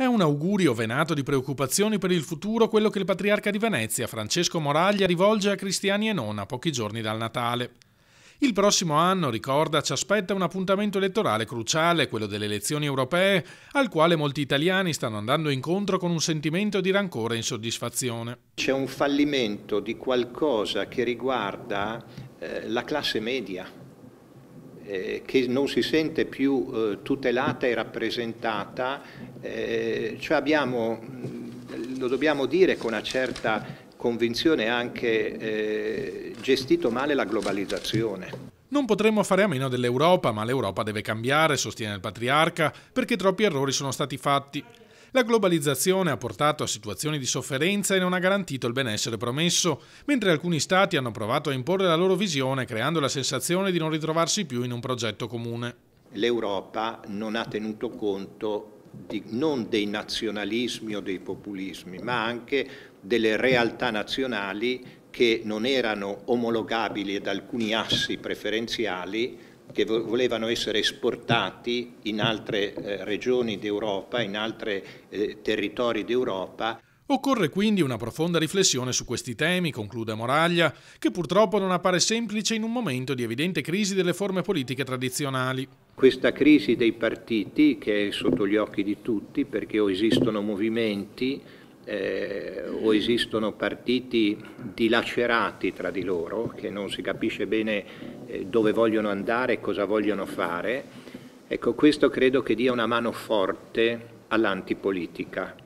È un augurio venato di preoccupazioni per il futuro quello che il patriarca di Venezia, Francesco Moraglia, rivolge a Cristiani e non a pochi giorni dal Natale. Il prossimo anno, ricorda, ci aspetta un appuntamento elettorale cruciale, quello delle elezioni europee, al quale molti italiani stanno andando incontro con un sentimento di rancore e insoddisfazione. C'è un fallimento di qualcosa che riguarda eh, la classe media, eh, che non si sente più eh, tutelata e rappresentata eh, cioè abbiamo, lo dobbiamo dire con una certa convinzione, anche eh, gestito male la globalizzazione. Non potremmo fare a meno dell'Europa, ma l'Europa deve cambiare, sostiene il patriarca, perché troppi errori sono stati fatti. La globalizzazione ha portato a situazioni di sofferenza e non ha garantito il benessere promesso, mentre alcuni stati hanno provato a imporre la loro visione creando la sensazione di non ritrovarsi più in un progetto comune. L'Europa non ha tenuto conto di, non dei nazionalismi o dei populismi, ma anche delle realtà nazionali che non erano omologabili ad alcuni assi preferenziali che volevano essere esportati in altre eh, regioni d'Europa, in altri eh, territori d'Europa. Occorre quindi una profonda riflessione su questi temi, conclude Moraglia, che purtroppo non appare semplice in un momento di evidente crisi delle forme politiche tradizionali. Questa crisi dei partiti, che è sotto gli occhi di tutti, perché o esistono movimenti eh, o esistono partiti dilacerati tra di loro, che non si capisce bene eh, dove vogliono andare e cosa vogliono fare, ecco questo credo che dia una mano forte all'antipolitica.